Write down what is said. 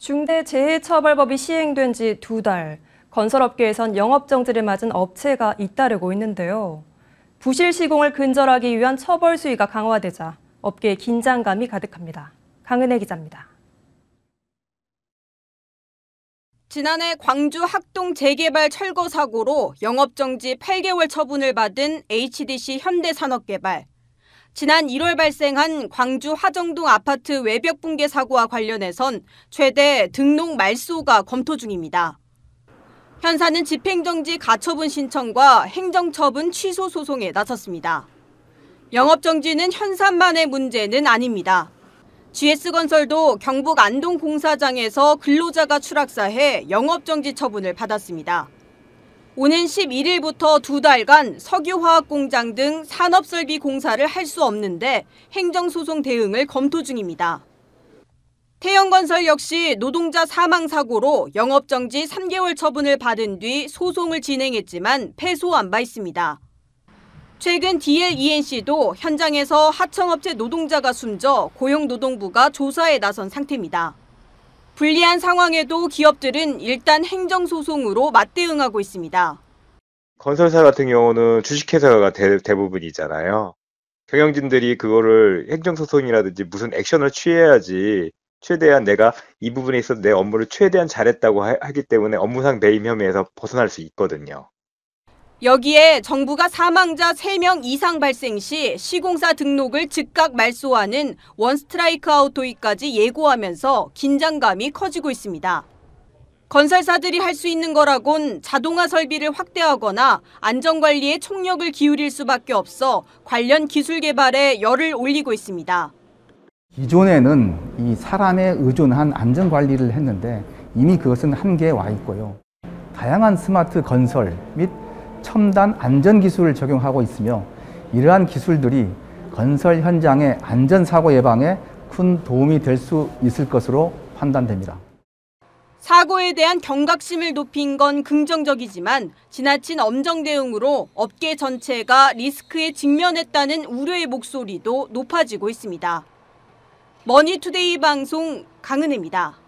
중대재해처벌법이 시행된 지 두 달, 건설업계에선 영업정지를 맞은 업체가 잇따르고 있는데요. 부실 시공을 근절하기 위한 처벌 수위가 강화되자 업계의 긴장감이 가득합니다. 강은혜 기자입니다. 지난해 광주 학동 재개발 철거 사고로 영업정지 8개월 처분을 받은 HDC 현대산업개발. 지난 1월 발생한 광주 화정동 아파트 외벽 붕괴 사고와 관련해선 최대 등록 말소가 검토 중입니다. 현사는 집행정지 가처분 신청과 행정처분 취소 소송에 나섰습니다. 영업정지는 현산만의 문제는 아닙니다. GS건설도 경북 안동 공사장에서 근로자가 추락사해 영업정지 처분을 받았습니다. 오는 11일부터 두 달간 석유화학공장 등 산업설비 공사를 할 수 없는데 행정소송 대응을 검토 중입니다. 태영건설 역시 노동자 사망 사고로 영업정지 3개월 처분을 받은 뒤 소송을 진행했지만 패소한 바 있습니다. 최근 DLENC도 현장에서 하청업체 노동자가 숨져 고용노동부가 조사에 나선 상태입니다. 불리한 상황에도 기업들은 일단 행정소송으로 맞대응하고 있습니다. 건설사 같은 경우는 주식회사가 대, 부분이잖아요 경영진들이 그거를 행정소송이라든지 무슨 액션을 취해야지 최대한 내가 이 부분에 있어서 내 업무를 최대한 잘했다고 하, 기 때문에 업무상 배임 혐의에서 벗어날 수 있거든요. 여기에 정부가 사망자 3명 이상 발생 시 시공사 등록을 즉각 말소하는 원스트라이크 아웃 도입까지 예고하면서 긴장감이 커지고 있습니다. 건설사들이 할 수 있는 거라곤 자동화 설비를 확대하거나 안전관리에 총력을 기울일 수밖에 없어 관련 기술 개발에 열을 올리고 있습니다. 기존에는 이 사람에 의존한 안전관리를 했는데 이미 그것은 한계에 와 있고요. 다양한 스마트 건설 및 첨단 안전 기술을 적용하고 있으며 이러한 기술들이 건설 현장의 안전사고 예방에 큰 도움이 될 수 있을 것으로 판단됩니다. 사고에 대한 경각심을 높인 건 긍정적이지만 지나친 엄정 대응으로 업계 전체가 리스크에 직면했다는 우려의 목소리도 높아지고 있습니다. 머니투데이 방송 강은혜입니다.